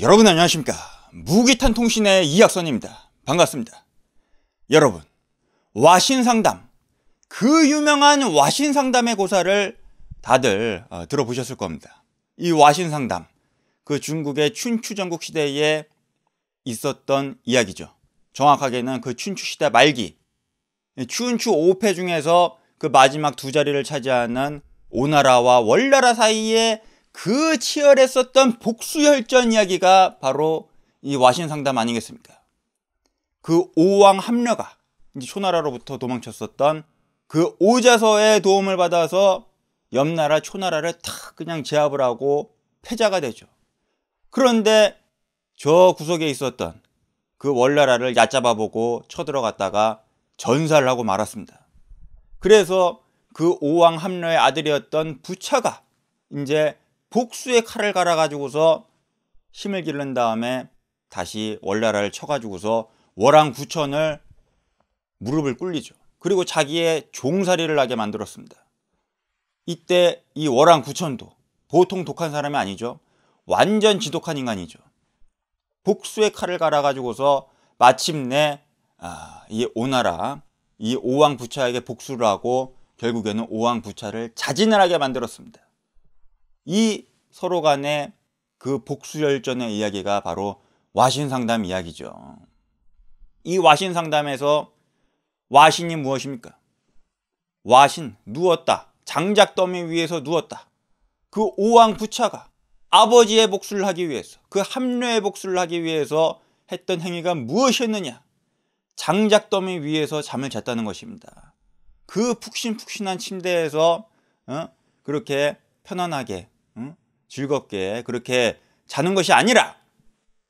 여러분 안녕하십니까 무기탄 통신의 이학선입니다 반갑습니다 여러분 와신상담 그 유명한 와신상담의 고사를 다들 어, 들어보셨을 겁니다 이 와신상담 그 중국의 춘추전국 시대에 있었던 이야기죠 정확하게는 그 춘추시대 말기 춘추 5패 중에서 그 마지막 두 자리를 차지하는 오나라와 월나라 사이에 그 치열했었던 복수혈전 이야기가 바로 이 와신 상담 아니겠습니까? 그 오왕 합려가 이제 초나라로부터 도망쳤었던 그 오자서의 도움을 받아서 옆나라 초나라를 탁 그냥 제압을 하고 패자가 되죠. 그런데 저 구석에 있었던 그 원나라를 얕잡아보고 쳐들어갔다가 전사를 하고 말았습니다. 그래서 그 오왕 합려의 아들이었던 부차가 이제 복수의 칼을 갈아 가지고서 힘을 기른 다음에 다시 월나라를 쳐 가지고서 월왕 구천을 무릎을 꿇리죠. 그리고 자기의 종살이를 하게 만들었습니다. 이때 이 월왕 구천도 보통 독한 사람이 아니죠. 완전 지독한 인간이죠. 복수의 칼을 갈아 가지고서 마침내 아, 이 오나라 이 오왕 부차에게 복수를 하고 결국에는 오왕 부차를 자진을 하게 만들었습니다. 이 서로 간의 그 복수열전의 이야기가 바로 와신상담 이야기죠. 이 와신상담에서 와신이 무엇입니까? 와신, 누웠다. 장작더미 위에서 누웠다. 그 오왕 부차가 아버지의 복수를 하기 위해서, 그 함례의 복수를 하기 위해서 했던 행위가 무엇이었느냐? 장작더미 위에서 잠을 잤다는 것입니다. 그 푹신푹신한 침대에서 어? 그렇게 편안하게 즐겁게 그렇게 자는 것이 아니라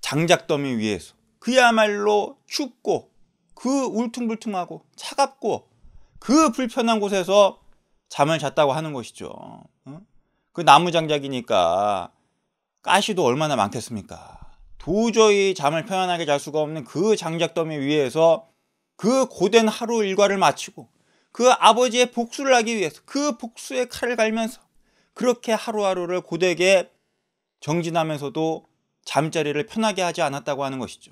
장작더미 위에서 그야말로 춥고 그 울퉁불퉁하고 차갑고 그 불편한 곳에서 잠을 잤다고 하는 것이죠. 어? 그 나무 장작이니까 가시도 얼마나 많겠습니까? 도저히 잠을 편안하게 잘 수가 없는 그 장작더미 위에서 그 고된 하루 일과를 마치고 그 아버지의 복수를 하기 위해서 그 복수의 칼을 갈면서 그렇게 하루하루를 고되게 정진하면서도 잠자리를 편하게 하지 않았다고 하는 것이죠.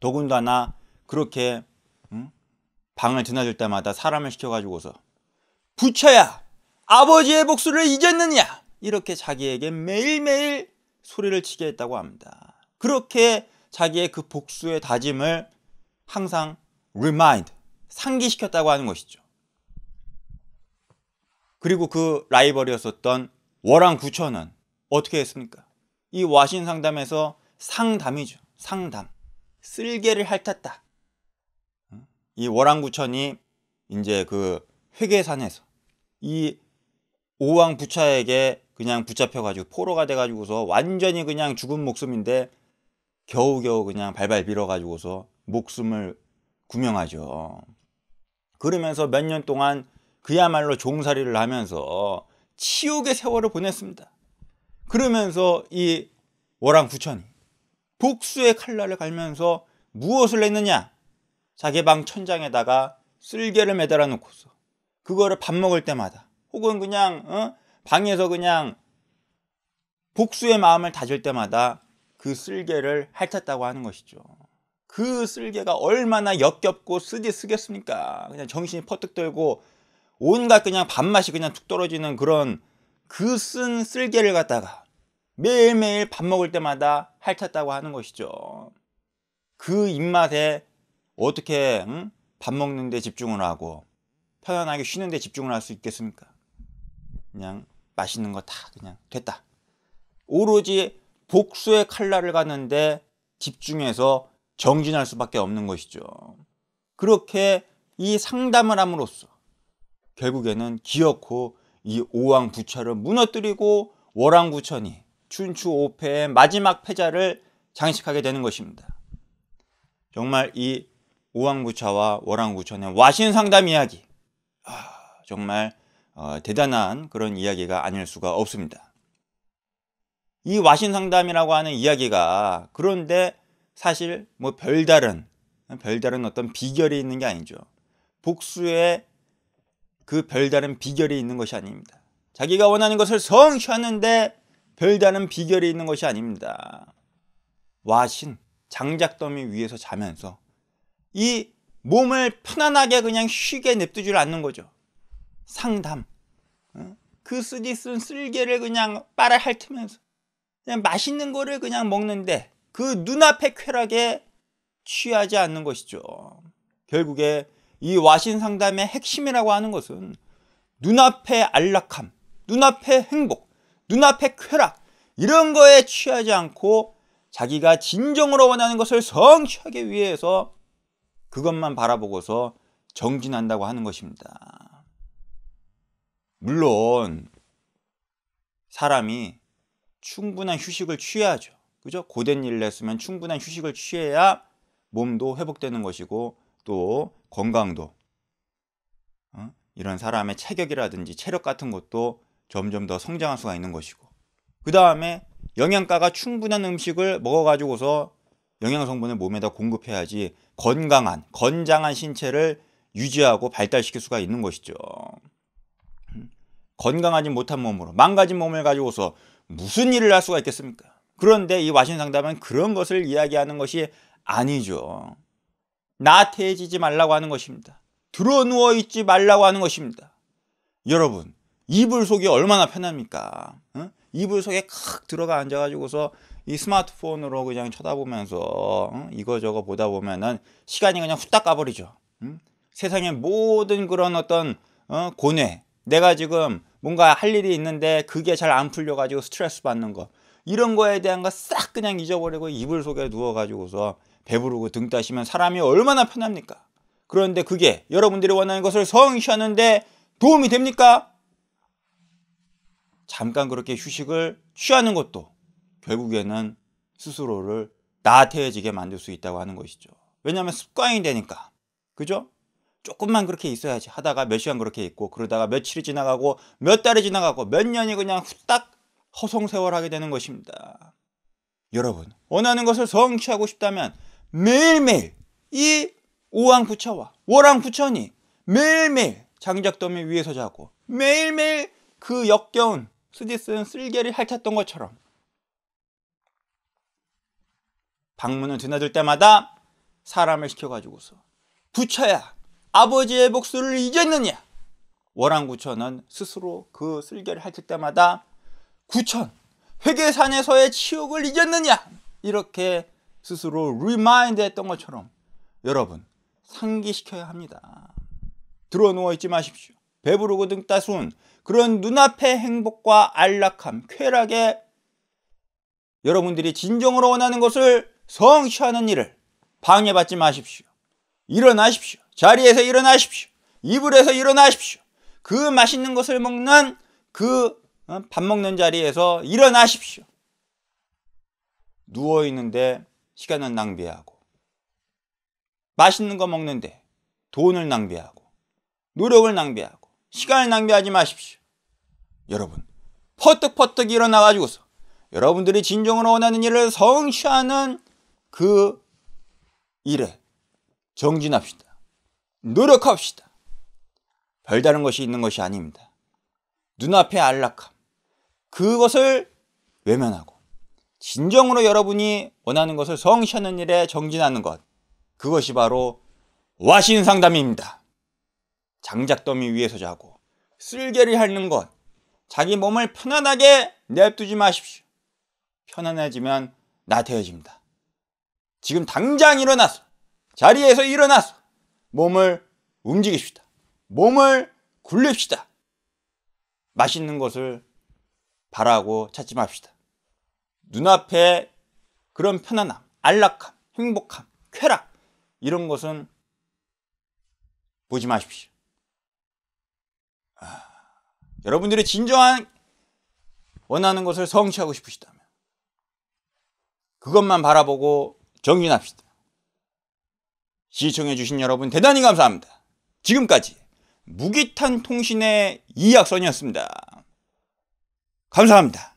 더군다나 그렇게 방을 드나들 때마다 사람을 시켜가지고서 부처야 아버지의 복수를 잊었느냐 이렇게 자기에게 매일매일 소리를 치게 했다고 합니다. 그렇게 자기의 그 복수의 다짐을 항상 remind 상기시켰다고 하는 것이죠. 그리고 그 라이벌이었었던 워랑 구천은 어떻게 했습니까? 이 와신 상담에서 상담이죠. 상담. 쓸개를 핥았다. 이 워랑 구천이 이제 그 회계산에서 이 오왕 부차에게 그냥 붙잡혀가지고 포로가 돼가지고서 완전히 그냥 죽은 목숨인데 겨우겨우 그냥 발발 빌어가지고서 목숨을 구명하죠. 그러면서 몇 년 동안 그야말로 종살이를 하면서 치욕의 세월을 보냈습니다. 그러면서 이 월왕구천이 복수의 칼날을 갈면서 무엇을 했느냐? 자기 방 천장에다가 쓸개를 매달아 놓고서 그거를 밥 먹을 때마다 혹은 그냥 어? 방에서 그냥 복수의 마음을 다질 때마다 그 쓸개를 핥았다고 하는 것이죠. 그 쓸개가 얼마나 역겹고 쓰디 쓰겠습니까? 그냥 정신이 퍼뜩 들고 온갖 그냥 밥맛이 그냥 툭 떨어지는 그런 그 쓴 쓸개를 갖다가 매일매일 밥 먹을 때마다 핥았다고 하는 것이죠. 그 입맛에 어떻게 응? 밥 먹는 데 집중을 하고 편안하게 쉬는 데 집중을 할 수 있겠습니까? 그냥 맛있는 거 다 그냥 됐다. 오로지 복수의 칼날을 갖는데 집중해서 정진할 수밖에 없는 것이죠. 그렇게 이 상담을 함으로써 결국에는 기어코 이 오왕부처를 무너뜨리고 월왕부처니 춘추오패의 마지막 패자를 장식하게 되는 것입니다. 정말 이 오왕부처와 월왕부처는 와신상담 이야기 아, 정말 어, 대단한 그런 이야기가 아닐 수가 없습니다. 이 와신상담이라고 하는 이야기가 그런데 사실 뭐 별다른 별다른 어떤 비결이 있는 게 아니죠. 복수의 그 별다른 비결이 있는 것이 아닙니다. 자기가 원하는 것을 성취하는데 별다른 비결이 있는 것이 아닙니다. 와신, 장작더미 위에서 자면서 이 몸을 편안하게 그냥 쉬게 냅두질 않는 거죠. 상담. 어? 그 쓰디 쓴 쓸개를 그냥 빨아 핥으면서 그냥 맛있는 거를 그냥 먹는데 그 눈앞의 쾌락에 취하지 않는 것이죠. 결국에 이 와신 상담의 핵심이라고 하는 것은 눈앞의 안락함, 눈앞의 행복, 눈앞의 쾌락 이런 거에 취하지 않고 자기가 진정으로 원하는 것을 성취하기 위해서 그것만 바라보고서 정진한다고 하는 것입니다. 물론 사람이 충분한 휴식을 취해야죠. 그죠? 고된 일을 했으면 충분한 휴식을 취해야 몸도 회복되는 것이고 또 건강도 어? 이런 사람의 체격이라든지 체력 같은 것도 점점 더 성장할 수가 있는 것이고 그 다음에 영양가가 충분한 음식을 먹어가지고서 영양 성분을 몸에다 공급해야지 건강한 건장한 신체를 유지하고 발달시킬 수가 있는 것이죠. 건강하지 못한 몸으로 망가진 몸을 가지고서 무슨 일을 할 수가 있겠습니까? 그런데 이 와신 상담은 그런 것을 이야기하는 것이 아니죠. 나태해지지 말라고 하는 것입니다. 드러 누워 있지 말라고 하는 것입니다. 여러분, 이불 속이 얼마나 편합니까? 응? 어? 이불 속에 칵 들어가 앉아가지고서 이 스마트폰으로 그냥 쳐다보면서 응? 어? 이거저거 보다 보면은 시간이 그냥 후딱 가버리죠. 응? 세상의 모든 그런 어떤 어? 고뇌, 내가 지금 뭔가 할 일이 있는데 그게 잘 안 풀려가지고 스트레스 받는 거 이런 거에 대한 거 싹 그냥 잊어버리고 이불 속에 누워가지고서 배부르고 등 따시면 사람이 얼마나 편합니까? 그런데 그게 여러분들이 원하는 것을 성취하는데 도움이 됩니까? 잠깐 그렇게 휴식을 취하는 것도 결국에는 스스로를 나태해지게 만들 수 있다고 하는 것이죠. 왜냐하면 습관이 되니까. 그죠? 조금만 그렇게 있어야지 하다가 몇 시간 그렇게 있고 그러다가 며칠이 지나가고 몇 달이 지나가고 몇 년이 그냥 후딱 허송세월하게 되는 것입니다. 여러분 원하는 것을 성취하고 싶다면 매일매일 이우왕부처와 월왕부처니 매일매일 장작더미 위에서 자고 매일매일 그 역겨운 스디스는 쓸개를 핥았던 것처럼 방문을 드나들 때마다 사람을 시켜가지고서 부처야 아버지의 복수를 잊었느냐 월왕구천은 스스로 그 쓸개를 핥을 때마다 구천 회계산에서의 치욕을 잊었느냐 이렇게 스스로 리마인드 했던 것처럼 여러분 상기시켜야 합니다. 들어 누워 있지 마십시오. 배부르고 등따스 그런 눈앞의 행복과 안락함, 쾌락에 여러분들이 진정으로 원하는 것을 성취하는 일을 방해받지 마십시오. 일어나십시오. 자리에서 일어나십시오. 이불에서 일어나십시오. 그 맛있는 것을 먹는 그밥 어, 먹는 자리에서 일어나십시오. 누워 있는데 시간은 낭비하고 맛있는 거 먹는데 돈을 낭비하고 노력을 낭비하고 시간을 낭비하지 마십시오. 여러분 퍼뜩퍼뜩 일어나가지고서 여러분들이 진정으로 원하는 일을 성취하는 그 일에 정진합시다. 노력합시다. 별다른 것이 있는 것이 아닙니다. 눈앞의 안락함. 그것을 외면하고 진정으로 여러분이 원하는 것을 성취하는 일에 정진하는 것. 그것이 바로 와신 상담입니다. 장작더미 위에서 자고 쓸개를 하는 것. 자기 몸을 편안하게 냅두지 마십시오. 편안해지면 나태해집니다. 지금 당장 일어나서 자리에서 일어나서 몸을 움직입시다. 몸을 굴립시다. 맛있는 것을 바라고 찾지 맙시다. 눈앞에 그런 편안함, 안락함, 행복함, 쾌락 이런 것은 보지 마십시오. 아, 여러분들이 진정한 원하는 것을 성취하고 싶으시다면 그것만 바라보고 정진합시다. 시청해주신 여러분 대단히 감사합니다. 지금까지 무기탄 통신의 이학선이었습니다. 감사합니다.